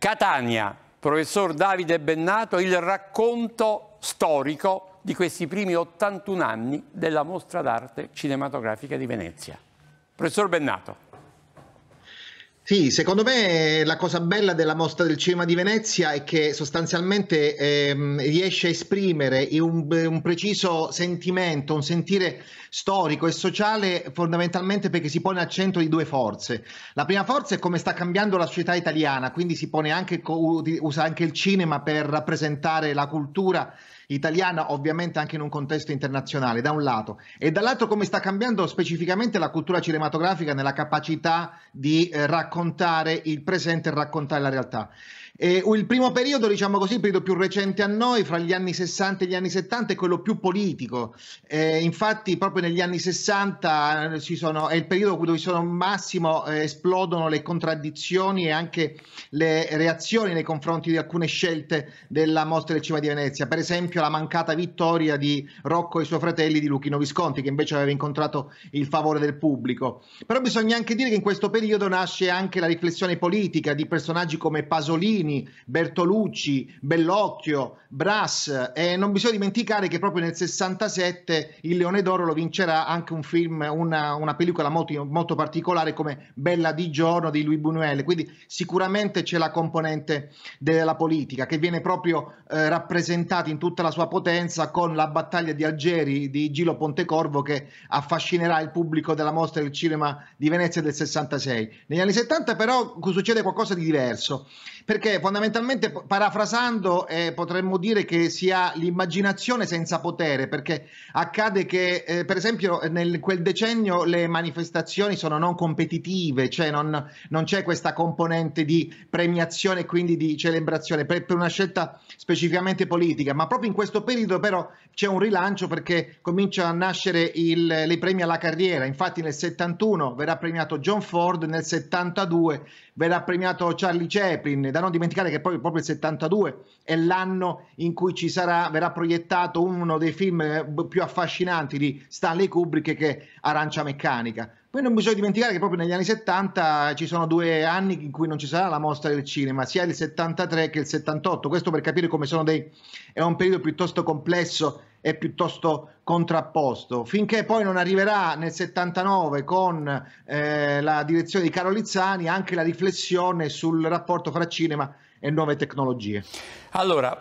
Catania, professor Davide Bennato, il racconto storico di questi primi 81 anni della mostra d'arte cinematografica di Venezia. Professor Bennato. Sì, secondo me eh, la cosa bella della mostra del cinema di Venezia è che sostanzialmente ehm, riesce a esprimere un, un, preciso sentimento, un sentire storico e sociale fondamentalmente perché si pone al centro di due forze. La prima forza è come sta cambiando la società italiana, quindi si pone anche, usa anche il cinema per rappresentare la cultura italiana, ovviamente anche in un contesto internazionale, da un lato, e dall'altro come sta cambiando specificamente la cultura cinematografica nella capacità di eh, raccontare raccontare il presente e raccontare la realtà. E il primo periodo, diciamo così, il periodo più recente a noi, fra gli anni 60 e gli anni 70, è quello più politico. Eh, infatti, proprio negli anni 60 eh, sono, è il periodo dove sono massimo eh, esplodono le contraddizioni e anche le reazioni nei confronti di alcune scelte della mostra del cinema di Venezia. Per esempio, la mancata vittoria di Rocco e i suoi fratelli di Luchino Visconti, che invece aveva incontrato il favore del pubblico. Però bisogna anche dire che in questo periodo nasce anche anche la riflessione politica di personaggi come Pasolini, Bertolucci, Bellocchio, Brass e non bisogna dimenticare che proprio nel 67 il Leone d'Oro lo vincerà anche un film, una, una pellicola molto, molto, particolare come Bella di giorno di Louis Buñuel, quindi sicuramente c'è la componente della politica che viene proprio eh, rappresentata in tutta la sua potenza con la battaglia di Algeri di Gilo Pontecorvo che affascinerà il pubblico della mostra del cinema di Venezia del 66. Negli anni 70 70 però succede qualcosa di diverso, perché fondamentalmente parafrasando eh, potremmo dire che si ha l'immaginazione senza potere, perché accade che eh, per esempio nel quel decennio le manifestazioni sono non competitive, cioè non, non c'è questa componente di premiazione e quindi di celebrazione per, per una scelta specificamente politica, ma proprio in questo periodo però c'è un rilancio perché comincia a nascere il, le premi alla carriera, infatti nel 71 verrà premiato John Ford, nel 78 72 verrà premiato Charlie Chaplin, da non dimenticare che poi proprio il 72 è l'anno in cui ci sarà, verrà proiettato uno dei film eh, più affascinanti di Stanley Kubrick che è Arancia Meccanica. Poi non bisogna dimenticare che proprio negli anni 70 ci sono due anni in cui non ci sarà la mostra del cinema, sia il 73 che il 78, questo per capire come sono dei... è un periodo piuttosto complesso è piuttosto contrapposto, finché poi non arriverà nel 79 con eh, la direzione di Carolizzani anche la riflessione sul rapporto fra cinema e nuove tecnologie. Allora.